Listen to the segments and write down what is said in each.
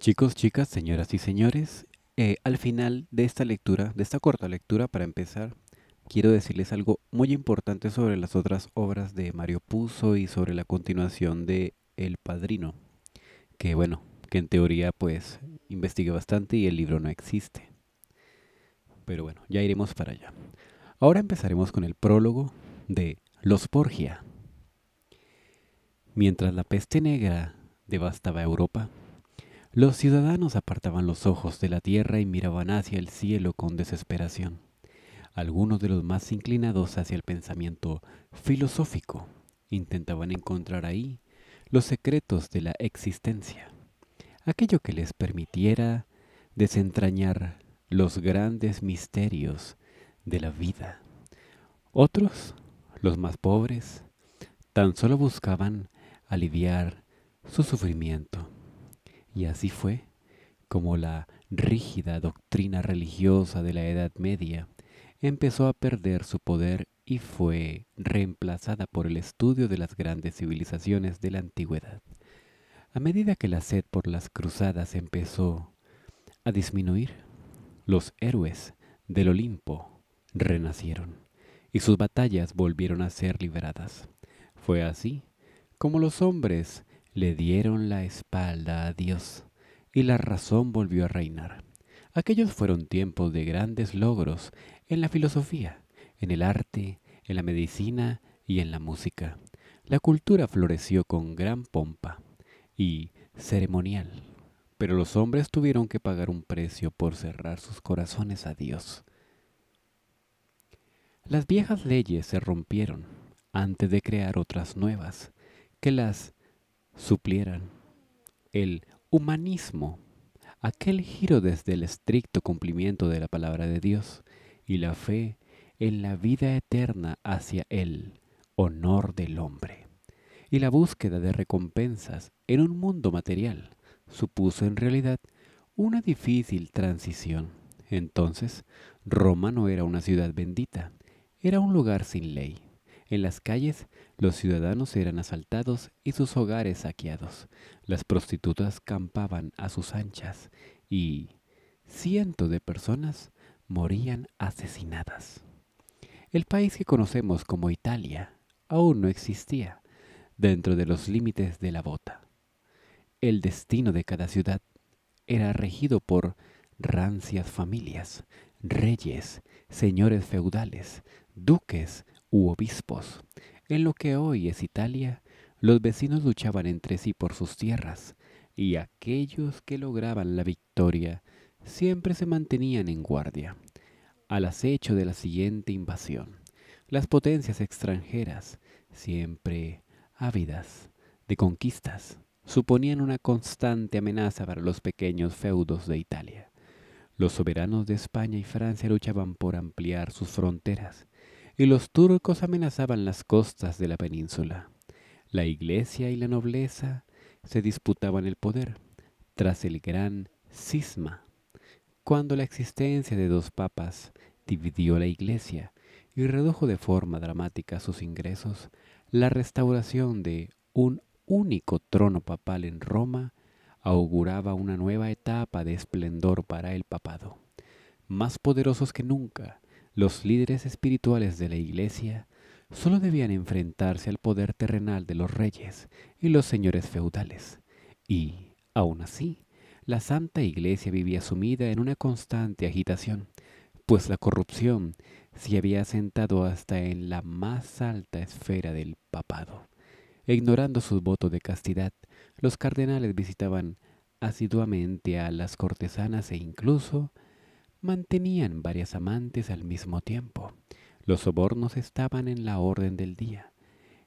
Chicos, chicas, señoras y señores, eh, al final de esta lectura, de esta corta lectura, para empezar, quiero decirles algo muy importante sobre las otras obras de Mario Puzo y sobre la continuación de El Padrino, que bueno, que en teoría pues investigué bastante y el libro no existe. Pero bueno, ya iremos para allá. Ahora empezaremos con el prólogo de Los Porgia Mientras la peste negra devastaba Europa, los ciudadanos apartaban los ojos de la tierra y miraban hacia el cielo con desesperación. Algunos de los más inclinados hacia el pensamiento filosófico intentaban encontrar ahí los secretos de la existencia, aquello que les permitiera desentrañar los grandes misterios de la vida. Otros, los más pobres, tan solo buscaban aliviar su sufrimiento y así fue como la rígida doctrina religiosa de la Edad Media empezó a perder su poder y fue reemplazada por el estudio de las grandes civilizaciones de la antigüedad. A medida que la sed por las cruzadas empezó a disminuir, los héroes del Olimpo renacieron y sus batallas volvieron a ser liberadas. Fue así como los hombres le dieron la espalda a Dios y la razón volvió a reinar. Aquellos fueron tiempos de grandes logros en la filosofía, en el arte, en la medicina y en la música. La cultura floreció con gran pompa y ceremonial, pero los hombres tuvieron que pagar un precio por cerrar sus corazones a Dios. Las viejas leyes se rompieron antes de crear otras nuevas, que las suplieran el humanismo, aquel giro desde el estricto cumplimiento de la palabra de Dios y la fe en la vida eterna hacia el honor del hombre. Y la búsqueda de recompensas en un mundo material supuso en realidad una difícil transición. Entonces, Roma no era una ciudad bendita, era un lugar sin ley en las calles, los ciudadanos eran asaltados y sus hogares saqueados. Las prostitutas campaban a sus anchas y cientos de personas morían asesinadas. El país que conocemos como Italia aún no existía dentro de los límites de la bota. El destino de cada ciudad era regido por rancias familias, reyes, señores feudales, duques, u obispos. En lo que hoy es Italia, los vecinos luchaban entre sí por sus tierras, y aquellos que lograban la victoria siempre se mantenían en guardia, al acecho de la siguiente invasión. Las potencias extranjeras, siempre ávidas de conquistas, suponían una constante amenaza para los pequeños feudos de Italia. Los soberanos de España y Francia luchaban por ampliar sus fronteras y los turcos amenazaban las costas de la península. La iglesia y la nobleza se disputaban el poder tras el gran cisma, cuando la existencia de dos papas dividió la iglesia y redujo de forma dramática sus ingresos, la restauración de un único trono papal en Roma auguraba una nueva etapa de esplendor para el papado. Más poderosos que nunca, los líderes espirituales de la Iglesia solo debían enfrentarse al poder terrenal de los reyes y los señores feudales, y, aun así, la Santa Iglesia vivía sumida en una constante agitación, pues la corrupción se había asentado hasta en la más alta esfera del papado. Ignorando su voto de castidad, los cardenales visitaban asiduamente a las cortesanas e incluso mantenían varias amantes al mismo tiempo. Los sobornos estaban en la orden del día,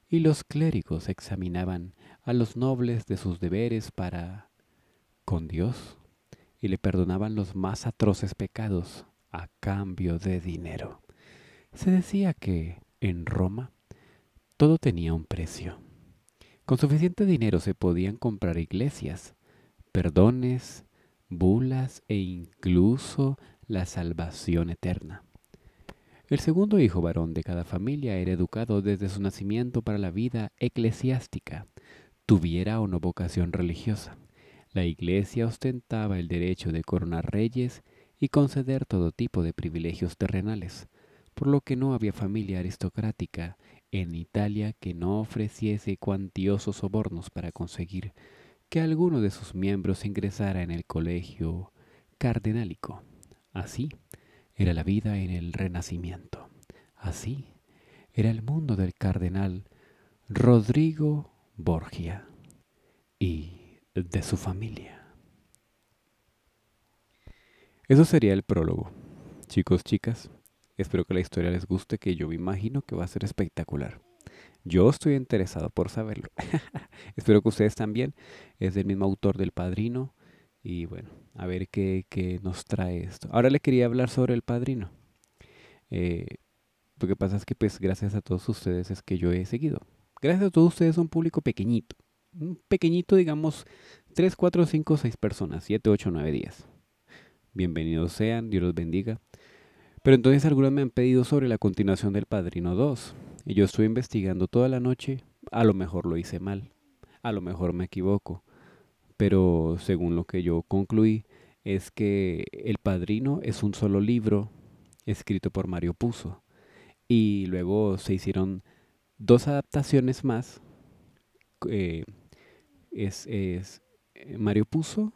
y los clérigos examinaban a los nobles de sus deberes para con Dios, y le perdonaban los más atroces pecados a cambio de dinero. Se decía que, en Roma, todo tenía un precio. Con suficiente dinero se podían comprar iglesias, perdones, bulas e incluso la salvación eterna. El segundo hijo varón de cada familia era educado desde su nacimiento para la vida eclesiástica, tuviera o no vocación religiosa. La iglesia ostentaba el derecho de coronar reyes y conceder todo tipo de privilegios terrenales, por lo que no había familia aristocrática en Italia que no ofreciese cuantiosos sobornos para conseguir que alguno de sus miembros ingresara en el colegio cardenálico. Así era la vida en el Renacimiento. Así era el mundo del cardenal Rodrigo Borgia y de su familia. Eso sería el prólogo. Chicos, chicas, espero que la historia les guste, que yo me imagino que va a ser espectacular. Yo estoy interesado por saberlo. espero que ustedes también. Es del mismo autor del Padrino, y bueno, a ver qué, nos trae esto. Ahora le quería hablar sobre el padrino. Eh, lo que pasa es que pues gracias a todos ustedes es que yo he seguido. Gracias a todos ustedes un público pequeñito. Un pequeñito, digamos, 3, 4, 5, 6 personas, 7, 8, 9, 10. Bienvenidos sean, Dios los bendiga. Pero entonces algunos me han pedido sobre la continuación del Padrino 2. Y yo estoy investigando toda la noche. A lo mejor lo hice mal. A lo mejor me equivoco pero según lo que yo concluí, es que El Padrino es un solo libro escrito por Mario Puzo. Y luego se hicieron dos adaptaciones más. Eh, es, eh, Mario Puzo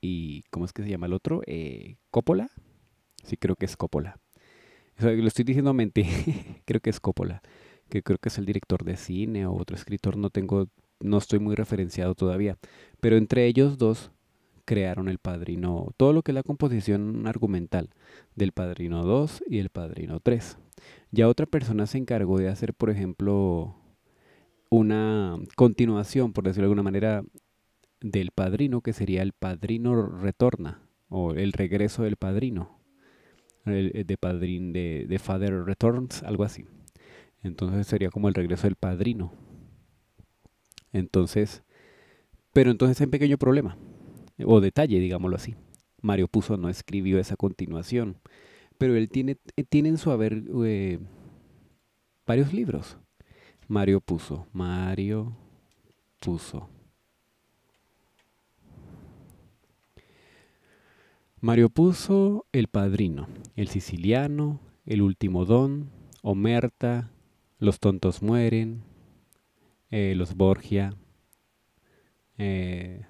y, ¿cómo es que se llama el otro? Eh, Coppola. Sí, creo que es Coppola. lo estoy diciendo mente, creo que es Coppola, que creo que es el director de cine o otro escritor, no tengo no estoy muy referenciado todavía, pero entre ellos dos crearon el Padrino, todo lo que es la composición argumental del Padrino 2 y el Padrino 3. Ya otra persona se encargó de hacer, por ejemplo, una continuación, por decirlo de alguna manera, del Padrino, que sería el Padrino Retorna, o el regreso del Padrino, eh, de, padrín de Father Returns, algo así. Entonces sería como el regreso del Padrino entonces, pero entonces hay un pequeño problema, o detalle, digámoslo así. Mario Puzo no escribió esa continuación, pero él tiene, eh, en su haber eh, varios libros. Mario Puzo, Mario Puzo. Mario Puzo, El Padrino, El Siciliano, El Último Don, Omerta, Los Tontos Mueren, eh, los Borgia. Eh,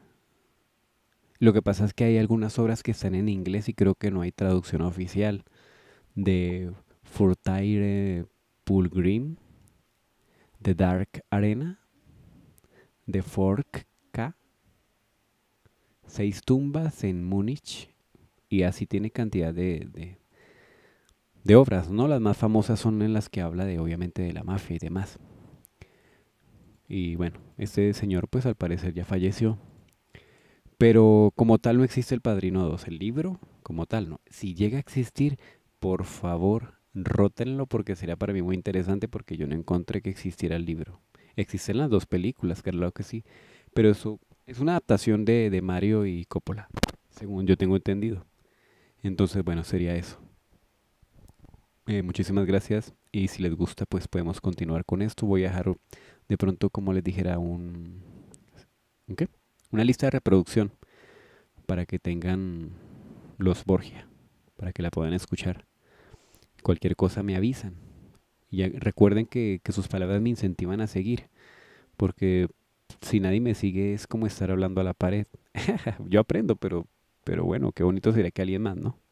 lo que pasa es que hay algunas obras que están en inglés y creo que no hay traducción oficial de Furtaire Pulgrim, The Dark Arena, The Fork K, Seis Tumbas en Múnich y así tiene cantidad de, de, de obras, ¿no? Las más famosas son en las que habla de obviamente de la mafia y demás. Y bueno, este señor pues al parecer ya falleció. Pero como tal no existe el Padrino 2, el libro como tal, no. Si llega a existir, por favor, rótenlo porque sería para mí muy interesante porque yo no encontré que existiera el libro. Existen las dos películas, claro que sí, pero eso es una adaptación de, Mario y Coppola, según yo tengo entendido. Entonces, bueno, sería eso. Eh, muchísimas gracias y si les gusta, pues podemos continuar con esto. Voy a dejar de pronto como les dijera un, una lista de reproducción para que tengan los Borgia, para que la puedan escuchar. Cualquier cosa me avisan. Y recuerden que, que sus palabras me incentivan a seguir, porque si nadie me sigue es como estar hablando a la pared. Yo aprendo, pero, pero bueno, qué bonito sería que alguien más, ¿no?